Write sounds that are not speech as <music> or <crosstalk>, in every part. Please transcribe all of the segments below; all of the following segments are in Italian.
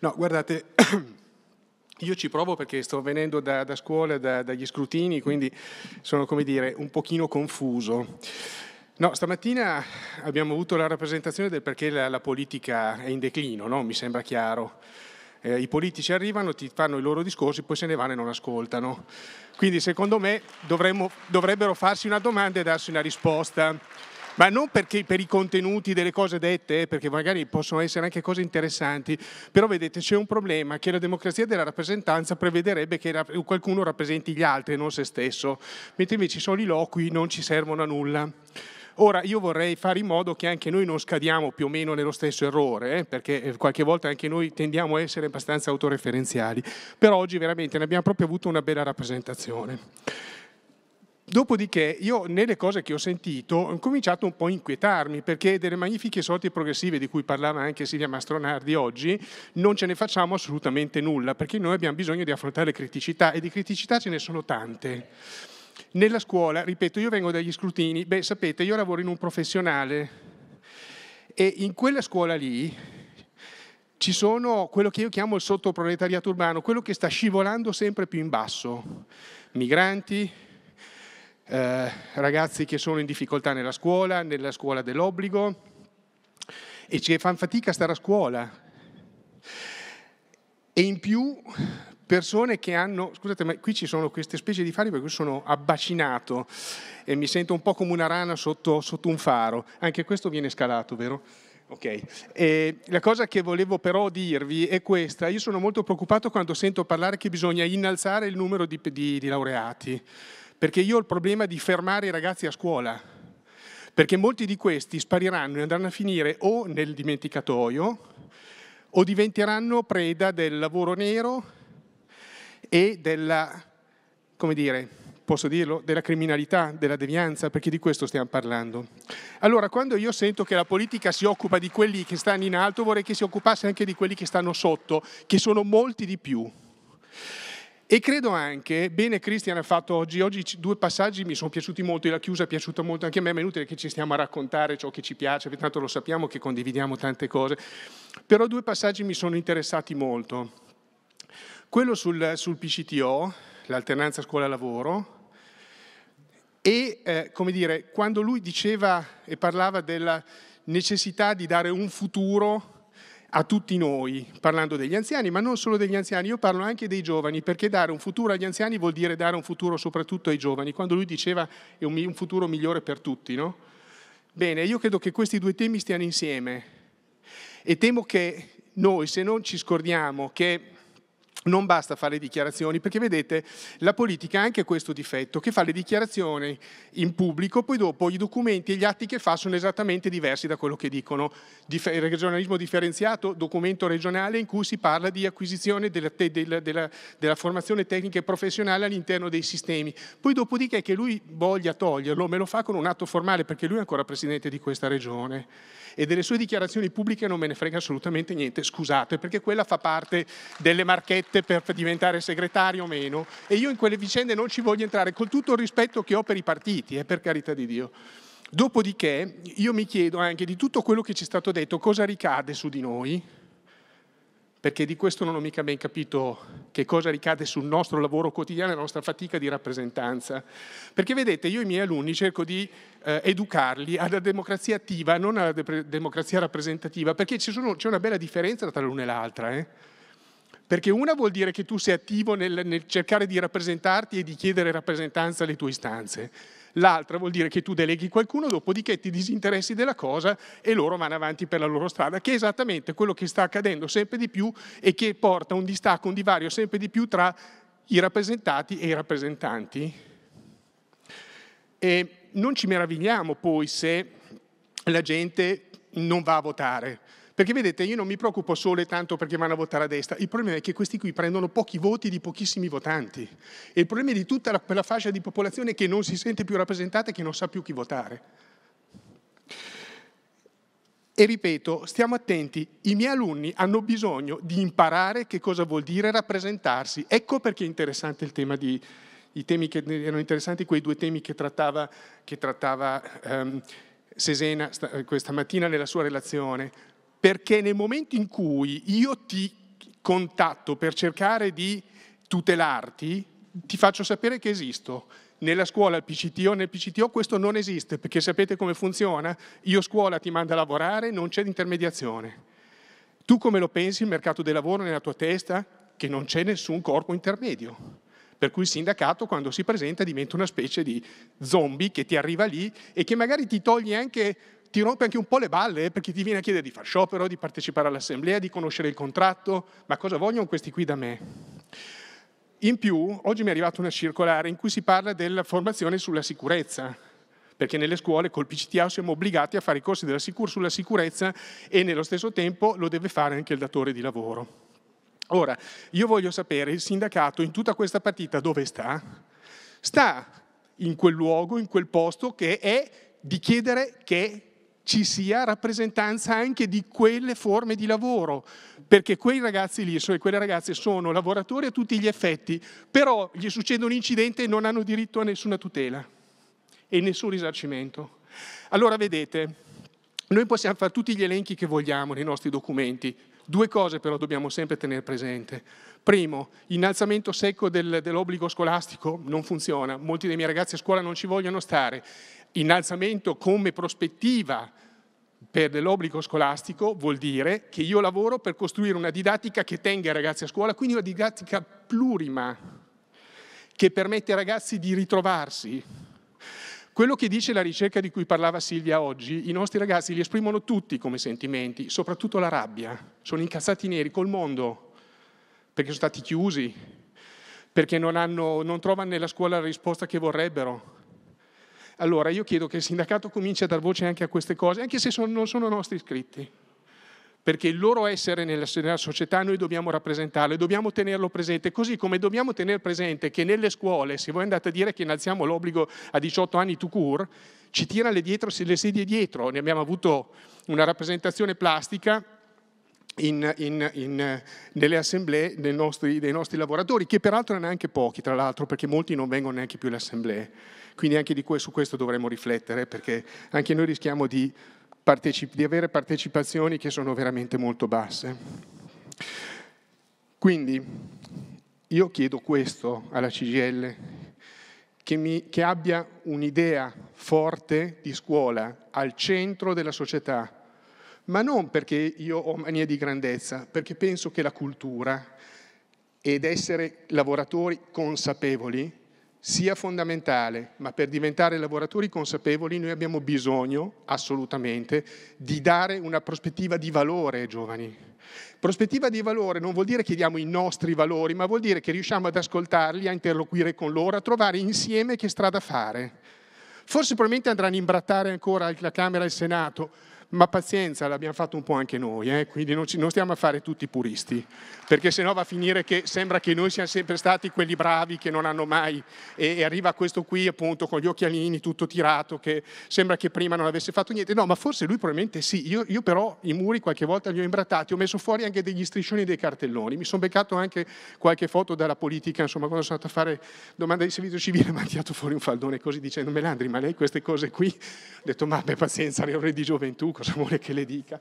No, guardate, <clears throat> io ci provo perché sto venendo da, da scuola, da, dagli scrutini, quindi sono, come dire, un pochino confuso. No, stamattina abbiamo avuto la rappresentazione del perché la, la politica è in declino, no? mi sembra chiaro. Eh, I politici arrivano, ti fanno i loro discorsi, poi se ne vanno e non ascoltano. Quindi secondo me dovremmo, dovrebbero farsi una domanda e darsi una risposta ma non perché per i contenuti delle cose dette, eh, perché magari possono essere anche cose interessanti, però vedete c'è un problema che la democrazia della rappresentanza prevederebbe che qualcuno rappresenti gli altri e non se stesso, mentre invece i soliloqui non ci servono a nulla. Ora io vorrei fare in modo che anche noi non scadiamo più o meno nello stesso errore, eh, perché eh, qualche volta anche noi tendiamo a essere abbastanza autoreferenziali, però oggi veramente ne abbiamo proprio avuto una bella rappresentazione. Dopodiché io nelle cose che ho sentito ho cominciato un po' a inquietarmi perché delle magnifiche sorti progressive di cui parlava anche Silvia Mastronardi oggi non ce ne facciamo assolutamente nulla perché noi abbiamo bisogno di affrontare criticità e di criticità ce ne sono tante. Nella scuola, ripeto, io vengo dagli scrutini, beh sapete io lavoro in un professionale e in quella scuola lì ci sono quello che io chiamo il sottoproletariato urbano, quello che sta scivolando sempre più in basso, migranti, eh, ragazzi che sono in difficoltà nella scuola, nella scuola dell'obbligo e ci fanno fatica a stare a scuola. E in più persone che hanno, scusate ma qui ci sono queste specie di fari per cui sono abbacinato e mi sento un po' come una rana sotto, sotto un faro, anche questo viene scalato, vero? Ok, e la cosa che volevo però dirvi è questa, io sono molto preoccupato quando sento parlare che bisogna innalzare il numero di, di, di laureati, perché io ho il problema di fermare i ragazzi a scuola, perché molti di questi spariranno e andranno a finire o nel dimenticatoio o diventeranno preda del lavoro nero e della, come dire, posso dirlo, della criminalità, della devianza, perché di questo stiamo parlando. Allora, quando io sento che la politica si occupa di quelli che stanno in alto, vorrei che si occupasse anche di quelli che stanno sotto, che sono molti di più. E credo anche, bene Cristian ha fatto oggi, oggi due passaggi mi sono piaciuti molto, e la chiusa è piaciuta molto anche a me, ma è inutile che ci stiamo a raccontare ciò che ci piace, perché tanto lo sappiamo che condividiamo tante cose, però due passaggi mi sono interessati molto. Quello sul, sul PCTO, l'alternanza scuola-lavoro, e eh, come dire, quando lui diceva e parlava della necessità di dare un futuro a tutti noi, parlando degli anziani, ma non solo degli anziani, io parlo anche dei giovani, perché dare un futuro agli anziani vuol dire dare un futuro soprattutto ai giovani, quando lui diceva è un, futuro migliore per tutti, no? Bene, io credo che questi due temi stiano insieme e temo che noi, se non ci scordiamo che non basta fare dichiarazioni, perché vedete, la politica ha anche questo difetto, che fa le dichiarazioni in pubblico, poi dopo i documenti e gli atti che fa sono esattamente diversi da quello che dicono. Il regionalismo differenziato, documento regionale in cui si parla di acquisizione della, della, della, della formazione tecnica e professionale all'interno dei sistemi. Poi dopodiché che lui voglia toglierlo, me lo fa con un atto formale, perché lui è ancora presidente di questa regione. E delle sue dichiarazioni pubbliche non me ne frega assolutamente niente, scusate, perché quella fa parte delle marchette lotte per diventare segretario o meno e io in quelle vicende non ci voglio entrare, con tutto il rispetto che ho per i partiti, eh, per carità di Dio. Dopodiché io mi chiedo anche di tutto quello che ci è stato detto, cosa ricade su di noi? Perché di questo non ho mica ben capito che cosa ricade sul nostro lavoro quotidiano la nostra fatica di rappresentanza. Perché vedete, io e i miei alunni cerco di eh, educarli alla democrazia attiva, non alla de- democrazia rappresentativa, perché sono, c'è una bella differenza tra l'una e l'altra. Eh? Perché una vuol dire che tu sei attivo nel, nel cercare di rappresentarti e di chiedere rappresentanza alle tue istanze. L'altra vuol dire che tu deleghi qualcuno, dopodiché ti disinteressi della cosa e loro vanno avanti per la loro strada, che è esattamente quello che sta accadendo sempre di più e che porta un distacco, un divario sempre di più tra i rappresentati e i rappresentanti. E non ci meravigliamo poi se la gente non va a votare perché vedete, io non mi preoccupo solo e tanto perché vanno a votare a destra, il problema è che questi qui prendono pochi voti di pochissimi votanti e il problema è di tutta la, quella fascia di popolazione che non si sente più rappresentata e che non sa più chi votare. E ripeto, stiamo attenti, i miei alunni hanno bisogno di imparare che cosa vuol dire rappresentarsi. Ecco perché è interessante il tema di, i temi che erano interessanti, quei due temi che trattava, che trattava um, Sesena questa mattina nella sua relazione, perché nel momento in cui io ti contatto per cercare di tutelarti, ti faccio sapere che esisto. Nella scuola, al PCTO, nel PCTO questo non esiste, perché sapete come funziona? Io scuola ti mando a lavorare, non c'è intermediazione. Tu come lo pensi il mercato del lavoro nella tua testa? Che non c'è nessun corpo intermedio. Per cui il sindacato quando si presenta diventa una specie di zombie che ti arriva lì e che magari ti toglie anche ti rompe anche un po' le balle, eh, perché ti viene a chiedere di far sciopero, di partecipare all'assemblea, di conoscere il contratto, ma cosa vogliono questi qui da me? In più, oggi mi è arrivata una circolare in cui si parla della formazione sulla sicurezza, perché nelle scuole col PCTA siamo obbligati a fare i corsi sicur- sulla sicurezza e nello stesso tempo lo deve fare anche il datore di lavoro. Ora, io voglio sapere il sindacato in tutta questa partita dove sta? Sta in quel luogo, in quel posto che è di chiedere che ci sia rappresentanza anche di quelle forme di lavoro, perché quei ragazzi lì e quelle ragazze sono lavoratori a tutti gli effetti, però gli succede un incidente e non hanno diritto a nessuna tutela e nessun risarcimento. Allora vedete, noi possiamo fare tutti gli elenchi che vogliamo nei nostri documenti, Due cose però dobbiamo sempre tenere presente. Primo, innalzamento secco del, dell'obbligo scolastico non funziona, molti dei miei ragazzi a scuola non ci vogliono stare. Innalzamento come prospettiva per l'obbligo scolastico vuol dire che io lavoro per costruire una didattica che tenga i ragazzi a scuola, quindi una didattica plurima, che permette ai ragazzi di ritrovarsi. Quello che dice la ricerca di cui parlava Silvia oggi, i nostri ragazzi li esprimono tutti come sentimenti, soprattutto la rabbia. Sono incazzati neri col mondo, perché sono stati chiusi, perché non, hanno, non trovano nella scuola la risposta che vorrebbero, allora io chiedo che il sindacato cominci a dar voce anche a queste cose, anche se sono, non sono nostri iscritti, perché il loro essere nella, nella società noi dobbiamo rappresentarlo e dobbiamo tenerlo presente, così come dobbiamo tenere presente che nelle scuole, se voi andate a dire che innalziamo l'obbligo a 18 anni to cure, ci tirano le, le sedie dietro, ne abbiamo avuto una rappresentazione plastica in, in, in, nelle assemblee dei nostri, dei nostri, lavoratori, che peraltro erano neanche pochi, tra l'altro, perché molti non vengono neanche più alle assemblee. Quindi anche que- su questo dovremmo riflettere, perché anche noi rischiamo di, parteci- di avere partecipazioni che sono veramente molto basse. Quindi io chiedo questo alla CGL, che, mi, che abbia un'idea forte di scuola al centro della società, ma non perché io ho mania di grandezza, perché penso che la cultura ed essere lavoratori consapevoli sia fondamentale, ma per diventare lavoratori consapevoli noi abbiamo bisogno assolutamente di dare una prospettiva di valore ai giovani. Prospettiva di valore non vuol dire che diamo i nostri valori, ma vuol dire che riusciamo ad ascoltarli, a interloquire con loro, a trovare insieme che strada fare. Forse probabilmente andranno a imbrattare ancora la Camera e il Senato, ma pazienza, l'abbiamo fatto un po' anche noi, eh? quindi non, ci, non, stiamo a fare tutti puristi, perché sennò va a finire che sembra che noi siamo sempre stati quelli bravi che non hanno mai, e, e arriva questo qui appunto con gli occhialini tutto tirato, che sembra che prima non avesse fatto niente, no, ma forse lui probabilmente sì, io, io però i muri qualche volta li ho imbrattati, ho messo fuori anche degli striscioni dei cartelloni, mi sono beccato anche qualche foto dalla politica, insomma quando sono andato a fare domanda di servizio civile <laughs> mi ha tirato fuori un faldone così dicendo Melandri, ma lei queste cose qui? Ho detto ma beh pazienza, le ore di gioventù cosa vuole che le dica.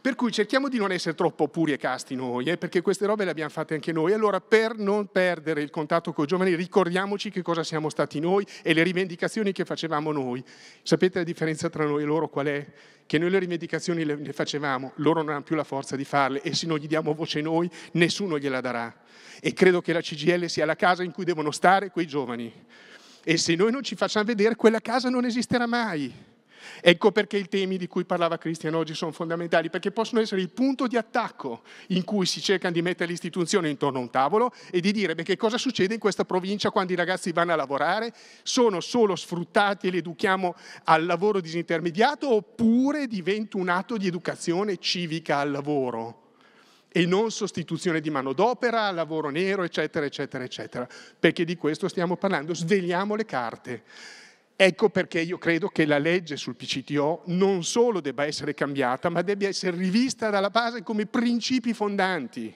Per cui cerchiamo di non essere troppo puri e casti noi, eh, perché queste robe le abbiamo fatte anche noi. Allora, per non perdere il contatto con i giovani, ricordiamoci che cosa siamo stati noi e le rivendicazioni che facevamo noi. Sapete la differenza tra noi e loro qual è? Che noi le rivendicazioni le, le facevamo, loro non hanno più la forza di farle e se non gli diamo voce noi, nessuno gliela darà. E credo che la CGL sia la casa in cui devono stare quei giovani. E se noi non ci facciamo vedere, quella casa non esisterà mai. Ecco perché i temi di cui parlava Cristian oggi sono fondamentali, perché possono essere il punto di attacco in cui si cercano di mettere l'istituzione intorno a un tavolo e di dire beh, che cosa succede in questa provincia quando i ragazzi vanno a lavorare, sono solo sfruttati e li educhiamo al lavoro disintermediato oppure diventa un atto di educazione civica al lavoro e non sostituzione di manodopera, lavoro nero, eccetera, eccetera, eccetera, perché di questo stiamo parlando, svegliamo le carte. Ecco perché io credo che la legge sul PCTO non solo debba essere cambiata, ma debba essere rivista dalla base come principi fondanti.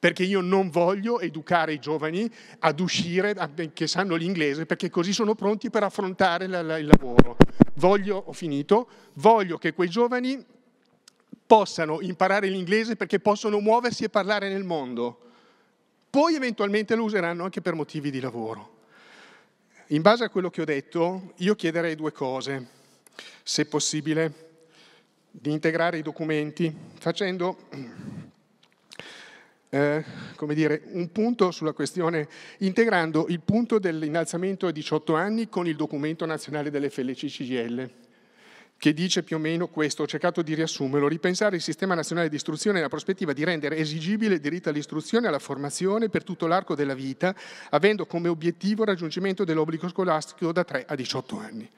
Perché io non voglio educare i giovani ad uscire, che sanno l'inglese, perché così sono pronti per affrontare il lavoro. Voglio, ho finito, voglio che quei giovani possano imparare l'inglese perché possono muoversi e parlare nel mondo. Poi eventualmente lo useranno anche per motivi di lavoro in base a quello che ho detto, io chiederei due cose, se possibile, di integrare i documenti facendo <clears throat> eh, come dire, un punto sulla questione, integrando il punto dell'innalzamento a 18 anni con il documento nazionale dell'FLC-CGL che dice più o meno questo, ho cercato di riassumerlo, ripensare il sistema nazionale di istruzione nella prospettiva di rendere esigibile il diritto all'istruzione e alla formazione per tutto l'arco della vita, avendo come obiettivo il raggiungimento dell'obbligo scolastico da 3 a 18 anni.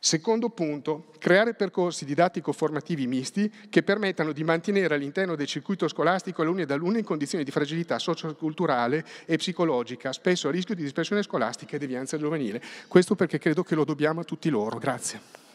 Secondo punto, creare percorsi didattico-formativi misti che permettano di mantenere all'interno del circuito scolastico alunni ed alunni in condizioni di fragilità socioculturale e psicologica, spesso a rischio di dispersione scolastica e devianza giovanile. Questo perché credo che lo dobbiamo a tutti loro. Grazie.